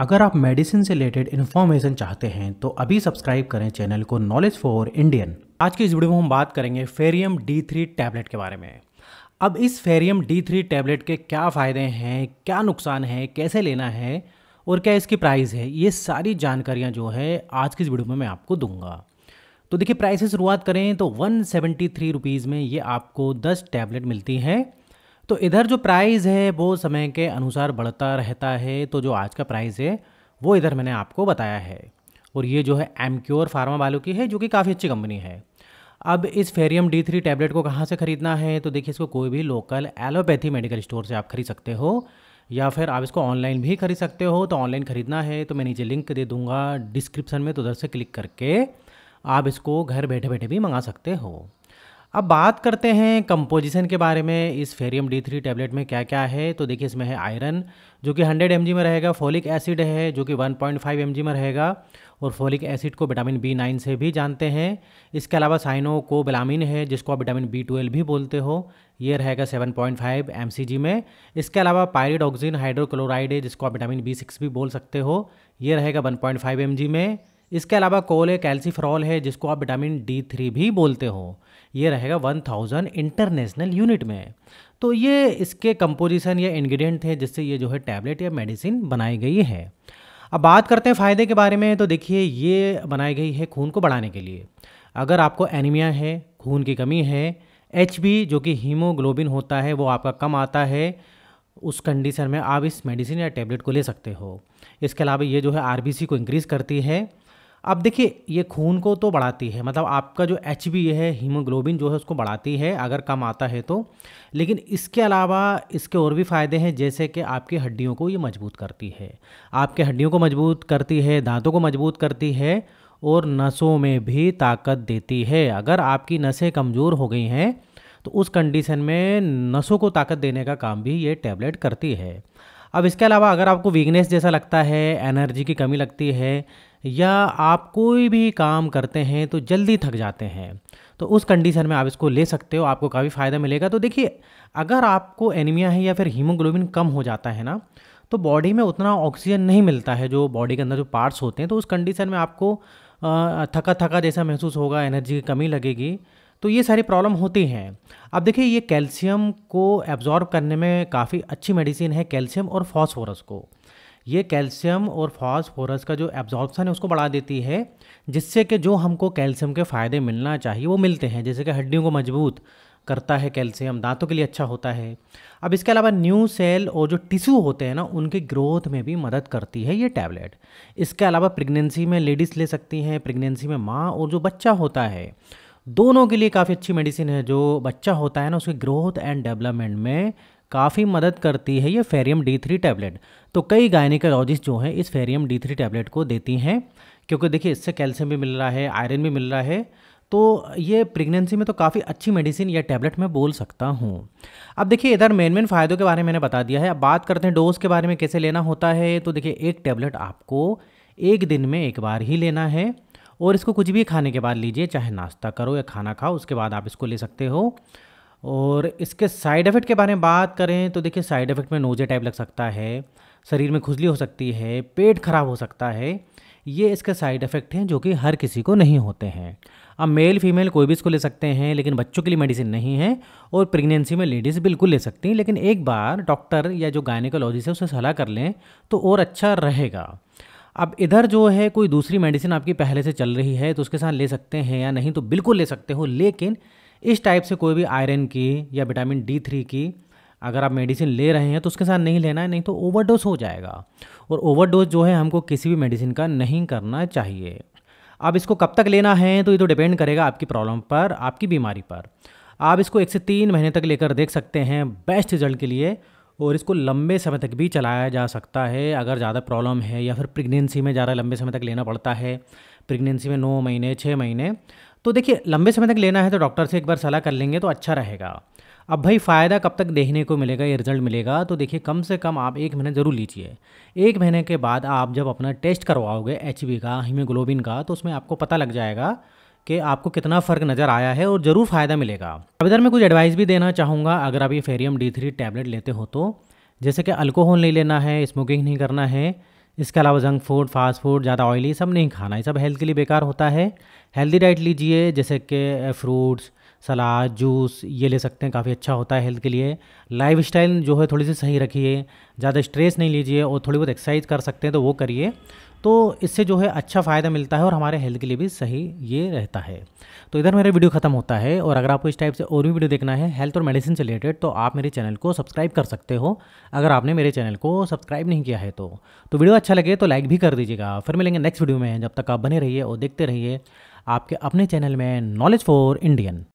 अगर आप मेडिसिन से रिलेटेड इन्फॉर्मेशन चाहते हैं तो अभी सब्सक्राइब करें चैनल को नॉलेज फॉर इंडियन आज की इस वीडियो में हम बात करेंगे फेरियम डी थ्री टैबलेट के बारे में अब इस फेरियम डी थ्री टैबलेट के क्या फ़ायदे हैं क्या नुकसान है कैसे लेना है और क्या इसकी प्राइस है ये सारी जानकारियाँ जो है आज की इस वीडियो में मैं आपको दूंगा तो देखिए प्राइस से शुरुआत करें तो वन सेवेंटी थ्री रुपीज़ में ये आपको दस टैबलेट मिलती हैं तो इधर जो प्राइस है वो समय के अनुसार बढ़ता रहता है तो जो आज का प्राइस है वो इधर मैंने आपको बताया है और ये जो है एमक्योर फार्मा वालों की है जो कि काफ़ी अच्छी कंपनी है अब इस फेरियम डी थ्री टैबलेट को कहाँ से ख़रीदना है तो देखिए इसको कोई भी लोकल एलोपैथी मेडिकल स्टोर से आप खरीद सकते हो या फिर आप इसको ऑनलाइन भी खरीद सकते हो तो ऑनलाइन ख़रीदना है तो मैं नीचे लिंक दे दूँगा डिस्क्रिप्सन में तो उधर से क्लिक करके आप इसको घर बैठे बैठे भी मंगा सकते हो अब बात करते हैं कंपोजिशन के बारे में इस फेरियम डी थ्री टैबलेट में क्या क्या है तो देखिए इसमें है आयरन जो कि 100 एम में रहेगा फोलिक एसिड है जो कि 1.5 एम में रहेगा और फोलिक एसिड को विटामिन बी नाइन से भी जानते हैं इसके अलावा साइनो को बिलामिन है जिसको आप विटामिन बी ट्वेल्व भी बोलते हो ये रहेगा 7.5 पॉइंट में इसके अलावा पायरिडॉक्सिन हाइड्रोक्लोराइड है जिसको आप विटामिन बी सिक्स भी बोल सकते हो ये रहेगा वन पॉइंट में इसके अलावा कोल है कैल्सीफ्रॉल है जिसको आप विटामिन डी थ्री भी बोलते हो ये रहेगा वन थाउजेंड इंटरनेशनल यूनिट में तो ये इसके कंपोजिशन या इंग्रेडिएंट थे जिससे ये जो है टैबलेट या मेडिसिन बनाई गई है अब बात करते हैं फ़ायदे के बारे में तो देखिए ये बनाई गई है खून को बढ़ाने के लिए अगर आपको एनीमिया है खून की कमी है एच जो कि हीमोग्लोबिन होता है वो आपका कम आता है उस कंडीशन में आप इस मेडिसिन या टैबलेट को ले सकते हो इसके अलावा ये जो है आर को इंक्रीज़ करती है अब देखिए ये खून को तो बढ़ाती है मतलब आपका जो एच बी है हीमोग्लोबिन जो है उसको बढ़ाती है अगर कम आता है तो लेकिन इसके अलावा इसके और भी फ़ायदे हैं जैसे कि आपकी हड्डियों को ये मजबूत करती है आपके हड्डियों को मजबूत करती है दांतों को मजबूत करती है और नसों में भी ताकत देती है अगर आपकी नसें कमज़ोर हो गई हैं तो उस कंडीशन में नसों को ताकत देने का काम भी ये टैबलेट करती है अब इसके अलावा अगर आपको वीकनेस जैसा लगता है एनर्जी की कमी लगती है या आप कोई भी काम करते हैं तो जल्दी थक जाते हैं तो उस कंडीशन में आप इसको ले सकते हो आपको काफ़ी फ़ायदा मिलेगा तो देखिए अगर आपको एनीमिया है या फिर हीमोग्लोबिन कम हो जाता है ना तो बॉडी में उतना ऑक्सीजन नहीं मिलता है जो बॉडी के अंदर जो पार्ट्स होते हैं तो उस कंडीशन में आपको थका थका जैसा महसूस होगा एनर्जी की कमी लगेगी तो ये सारी प्रॉब्लम होती हैं अब देखिए ये कैल्शियम को एब्जॉर्ब करने में काफ़ी अच्छी मेडिसिन है कैल्शियम और फॉस्फोरस को ये कैल्शियम और फॉस्फोरस का जो एब्जॉर्बसन है उसको बढ़ा देती है जिससे कि जो हमको कैल्शियम के फ़ायदे मिलना चाहिए वो मिलते हैं जैसे कि हड्डियों को मजबूत करता है कैल्शियम दांतों के लिए अच्छा होता है अब इसके अलावा न्यू सेल और जो टिश्यू होते हैं ना उनकी ग्रोथ में भी मदद करती है ये टैबलेट इसके अलावा प्रेगनेंसी में लेडीज़ ले सकती हैं प्रेगनेंसी में माँ और जो बच्चा होता है दोनों के लिए काफ़ी अच्छी मेडिसिन है जो बच्चा होता है ना उसकी ग्रोथ एंड डेवलपमेंट में काफ़ी मदद करती है ये फेरियम डी थ्री टैबलेट तो कई गायनिकोलॉजिस्ट जो हैं इस फेरियम डी थ्री टैबलेट को देती हैं क्योंकि देखिए इससे कैल्शियम भी मिल रहा है आयरन भी मिल रहा है तो ये प्रेगनेंसी में तो काफ़ी अच्छी मेडिसिन या टैबलेट मैं बोल सकता हूँ अब देखिए इधर मेन मेन फ़ायदों के बारे में मैंने बता दिया है अब बात करते हैं डोज के बारे में कैसे लेना होता है तो देखिए एक टैबलेट आपको एक दिन में एक बार ही लेना है और इसको कुछ भी खाने के बाद लीजिए चाहे नाश्ता करो या खाना खाओ उसके बाद आप इसको ले सकते हो और इसके साइड इफ़ेक्ट के बारे में बात करें तो देखिए साइड इफ़ेक्ट में नोजे टाइप लग सकता है शरीर में खुजली हो सकती है पेट खराब हो सकता है ये इसके साइड इफ़ेक्ट हैं जो कि हर किसी को नहीं होते हैं अब मेल फीमेल कोई भी इसको ले सकते हैं लेकिन बच्चों के लिए मेडिसिन नहीं है और प्रेगनेंसी में लेडीज़ बिल्कुल ले सकती हैं लेकिन एक बार डॉक्टर या जो गायनिकोलॉजिस्ट है उससे सलाह कर लें तो और अच्छा रहेगा अब इधर जो है कोई दूसरी मेडिसिन आपकी पहले से चल रही है तो उसके साथ ले सकते हैं या नहीं तो बिल्कुल ले सकते हो लेकिन इस टाइप से कोई भी आयरन की या विटामिन डी थ्री की अगर आप मेडिसिन ले रहे हैं तो उसके साथ नहीं लेना है नहीं तो ओवरडोज हो जाएगा और ओवरडोज जो है हमको किसी भी मेडिसिन का नहीं करना चाहिए अब इसको कब तक लेना है तो ये तो डिपेंड करेगा आपकी प्रॉब्लम पर आपकी बीमारी पर आप इसको एक से तीन महीने तक लेकर देख सकते हैं बेस्ट रिजल्ट के लिए और इसको लंबे समय तक भी चलाया जा सकता है अगर ज़्यादा प्रॉब्लम है या फिर प्रेगनेंसी में ज़्यादा लंबे समय तक लेना पड़ता है प्रेगनेंसी में नौ महीने छः महीने तो देखिए लंबे समय तक लेना है तो डॉक्टर से एक बार सलाह कर लेंगे तो अच्छा रहेगा अब भाई फ़ायदा कब तक देखने को मिलेगा ये रिज़ल्ट मिलेगा तो देखिए कम से कम आप एक महीना ज़रूर लीजिए एक महीने के बाद आप जब अपना टेस्ट करवाओगे एच का हीमोग्लोबिन का तो उसमें आपको पता लग जाएगा कि आपको कितना फ़र्क नज़र आया है और ज़रूर फ़ायदा मिलेगा अब इधर मैं कुछ एडवाइस भी देना चाहूँगा अगर आप ये फेरियम डी थ्री टैबलेट लेते हो तो जैसे कि अल्कोहल नहीं लेना है स्मोकिंग नहीं करना है इसके अलावा जंक फूड फास्ट फूड ज़्यादा ऑयली सब नहीं खाना ये सब हेल्थ के लिए बेकार होता है हेल्दी डाइट लीजिए जैसे कि फ्रूट्स सलाद जूस ये ले सकते हैं काफ़ी अच्छा होता है हेल्थ के लिए लाइफ स्टाइल जो है थोड़ी सी सही रखिए ज़्यादा स्ट्रेस नहीं लीजिए और थोड़ी बहुत एक्सरसाइज कर सकते हैं तो वो करिए तो इससे जो है अच्छा फ़ायदा मिलता है और हमारे हेल्थ के लिए भी सही ये रहता है तो इधर मेरा वीडियो खत्म होता है और अगर आपको इस टाइप से और भी वीडियो देखना है हेल्थ और मेडिसिन से रिलेटेड तो आप मेरे चैनल को सब्सक्राइब कर सकते हो अगर आपने मेरे चैनल को सब्सक्राइब नहीं किया है तो तो वीडियो अच्छा लगे तो लाइक भी कर दीजिएगा फिर मिलेंगे नेक्स्ट वीडियो में जब तक आप बने रहिए और देखते रहिए आपके अपने चैनल में नॉलेज फॉर इंडियन